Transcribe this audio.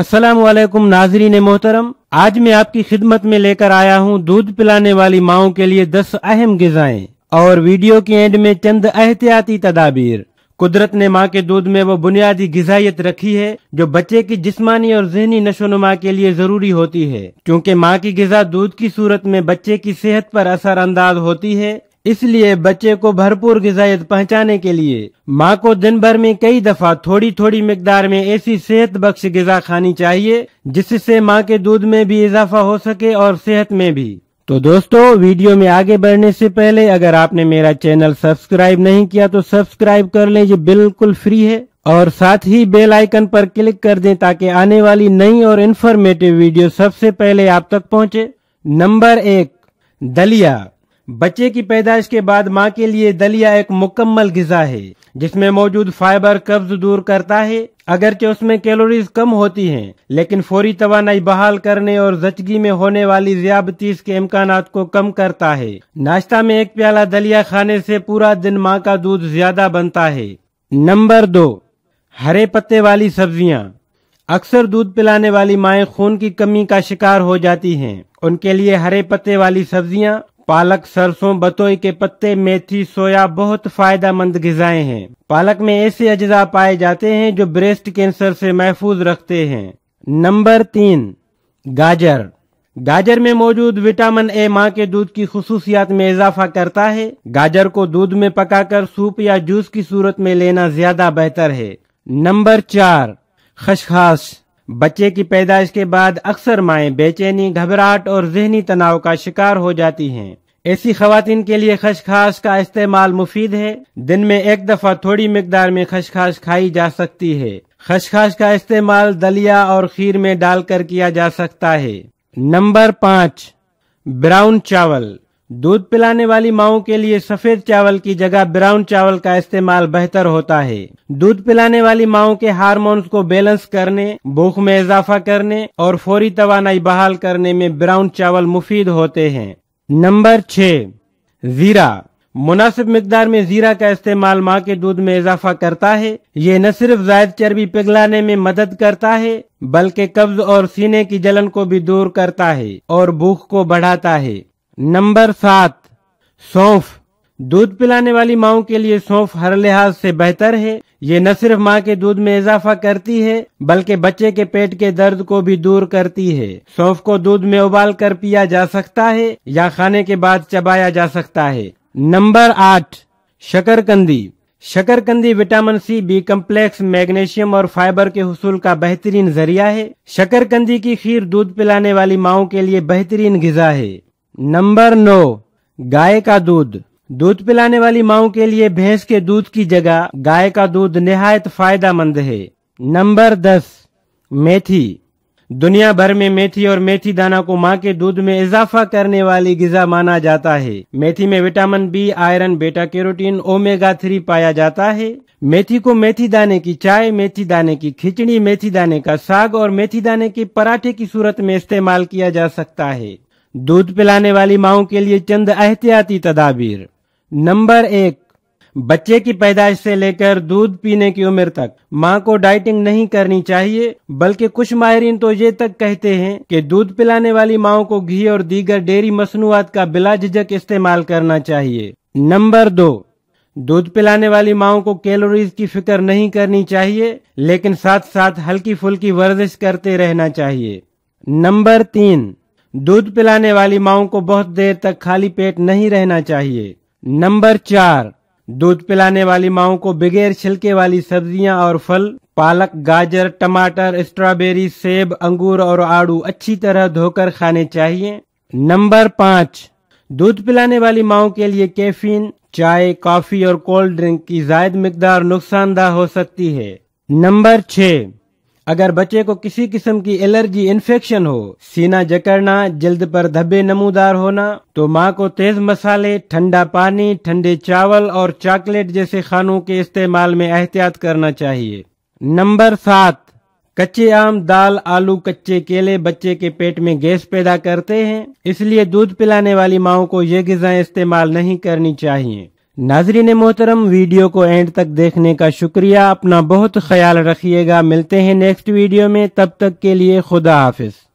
असलम नाजरीन मोहतरम आज मैं आपकी खिदमत में लेकर आया हूँ दूध पिलाने वाली माओ के लिए दस अहम गजाएं और वीडियो के एंड में चंद एहतियाती तदाबीर कुदरत ने माँ के दूध में वो बुनियादी गजाइत रखी है जो बच्चे की जिस्मानी और जहनी नशो नुमा के लिए जरूरी होती है क्यूँकी माँ की गजा दूध की सूरत में बच्चे की सेहत पर असर अंदाज होती है इसलिए बच्चे को भरपूर गजाइत पहुँचाने के लिए माँ को दिन भर में कई दफा थोड़ी थोड़ी मकदार में ऐसी सेहत बख्श गजा खानी चाहिए जिससे माँ के दूध में भी इजाफा हो सके और सेहत में भी तो दोस्तों वीडियो में आगे बढ़ने से पहले अगर आपने मेरा चैनल सब्सक्राइब नहीं किया तो सब्सक्राइब कर ले ये बिल्कुल फ्री है और साथ ही बेल आइकन पर क्लिक कर दें ताकि आने वाली नई और इन्फॉर्मेटिव वीडियो सबसे पहले आप तक पहुंचे नंबर एक दलिया बच्चे की पैदाइश के बाद माँ के लिए दलिया एक मुकम्मल गजा है जिसमें मौजूद फाइबर कब्ज दूर करता है अगरचे उसमें कैलोरीज कम होती हैं, लेकिन फौरी तोानाई बहाल करने और जचगी में होने वाली ज्यादतीस के इम्कान को कम करता है नाश्ता में एक प्याला दलिया खाने से पूरा दिन माँ का दूध ज्यादा बनता है नंबर दो हरे पत्ते वाली सब्जियाँ अक्सर दूध पिलाने वाली माए खून की कमी का शिकार हो जाती है उनके लिए हरे पत्ते वाली सब्जियाँ पालक सरसों बतोई के पत्ते मेथी सोया बहुत फायदा मंद गजाएं हैं पालक में ऐसे अज्जा पाए जाते हैं जो ब्रेस्ट कैंसर से महफूज रखते हैं नंबर तीन गाजर गाजर में मौजूद विटामिन ए माँ के दूध की खसूसियात में इजाफा करता है गाजर को दूध में पकाकर सूप या जूस की सूरत में लेना ज्यादा बेहतर है नंबर चार खशखाश बच्चे की पैदाइश के बाद अक्सर माएँ बेचैनी घबराहट और जहनी तनाव का शिकार हो जाती हैं ऐसी खातन के लिए खशखाश का इस्तेमाल मुफीद है दिन में एक दफ़ा थोड़ी मकदार में खशखाश खाई जा सकती है खशखाश का इस्तेमाल दलिया और खीर में डालकर किया जा सकता है नंबर पाँच ब्राउन चावल दूध पिलाने वाली माओ के लिए सफेद चावल की जगह ब्राउन चावल का इस्तेमाल बेहतर होता है दूध पिलाने वाली माओ के हार्मोन्स को बैलेंस करने भूख में इजाफा करने और फौरी तो बहाल करने में ब्राउन चावल मुफीद होते हैं नंबर छः जीरा मुनासिब मकदार में जीरा का इस्तेमाल माँ के दूध में इजाफा करता है ये न सिर्फ जायद चर्बी पिघलाने में मदद करता है बल्कि कब्ज और सीने की जलन को भी दूर करता है और भूख को बढ़ाता है नंबर सात सौंफ दूध पिलाने वाली माओ के लिए सौंफ हर लिहाज से बेहतर है ये न सिर्फ माँ के दूध में इजाफा करती है बल्कि बच्चे के पेट के दर्द को भी दूर करती है सौंफ को दूध में उबाल कर पिया जा सकता है या खाने के बाद चबाया जा सकता है नंबर आठ शकरकंदी शकरकंदी vitamin C B complex magnesium और फाइबर के हसूल का बेहतरीन जरिया है शकरकंदी की खीर दूध पिलाने वाली माओ के लिए बेहतरीन गजा है नंबर नौ गाय का दूध दूध पिलाने वाली माओ के लिए भैंस के दूध की जगह गाय का दूध निहायत फायदामंद है नंबर दस मेथी दुनिया भर में मेथी और मेथी दाना को मां के दूध में इजाफा करने वाली गिजा माना जाता है मेथी में vitamin B iron beta carotene omega three पाया जाता है मेथी को मेथी दाने की चाय मेथी दाने की खिचड़ी मेथी दाने का साग और मेथी दाने के पराठे की सूरत में इस्तेमाल किया जा सकता है दूध पिलाने वाली माओ के लिए चंद एहतियाती तदाबीर नंबर एक बच्चे की पैदाइश से लेकर दूध पीने की उम्र तक माँ को डाइटिंग नहीं करनी चाहिए बल्कि कुछ माहरीन तो ये तक कहते हैं कि दूध पिलाने वाली माओ को घी और दीगर डेयरी मसनूआत का बिला झिझक इस्तेमाल करना चाहिए नंबर दो दूध पिलाने वाली माओ को कैलोरीज की फिक्र नहीं करनी चाहिए लेकिन साथ साथ हल्की फुल्की वर्जिश करते रहना चाहिए नंबर तीन दूध पिलाने वाली माओ को बहुत देर तक खाली पेट नहीं रहना चाहिए नंबर चार दूध पिलाने वाली माओ को बगैर छिलके वाली सब्जियां और फल पालक गाजर टमाटर स्ट्रॉबेरी सेब अंगूर और आड़ू अच्छी तरह धोकर खाने चाहिए नंबर पाँच दूध पिलाने वाली माओ के लिए कैफीन चाय कॉफी और कोल्ड ड्रिंक की जायद मकदार नुकसानदा हो सकती है नंबर छः अगर बच्चे को किसी किस्म की एलर्जी इन्फेक्शन हो सीना जकड़ना जल्द पर धब्बे नमूदार होना तो माँ को तेज मसाले ठंडा पानी ठंडे चावल और चॉकलेट जैसे खानों के इस्तेमाल में एहतियात करना चाहिए नंबर सात कच्चे आम दाल आलू कच्चे केले बच्चे के पेट में गैस पैदा करते हैं इसलिए दूध पिलाने वाली माओ को ये गजाएं इस्तेमाल नहीं करनी चाहिए नाजरीन मोहतरम वीडियो को एंड तक देखने का शुक्रिया अपना बहुत ख्याल रखिएगा मिलते हैं नेक्स्ट वीडियो में तब तक के लिए खुदा हाफिज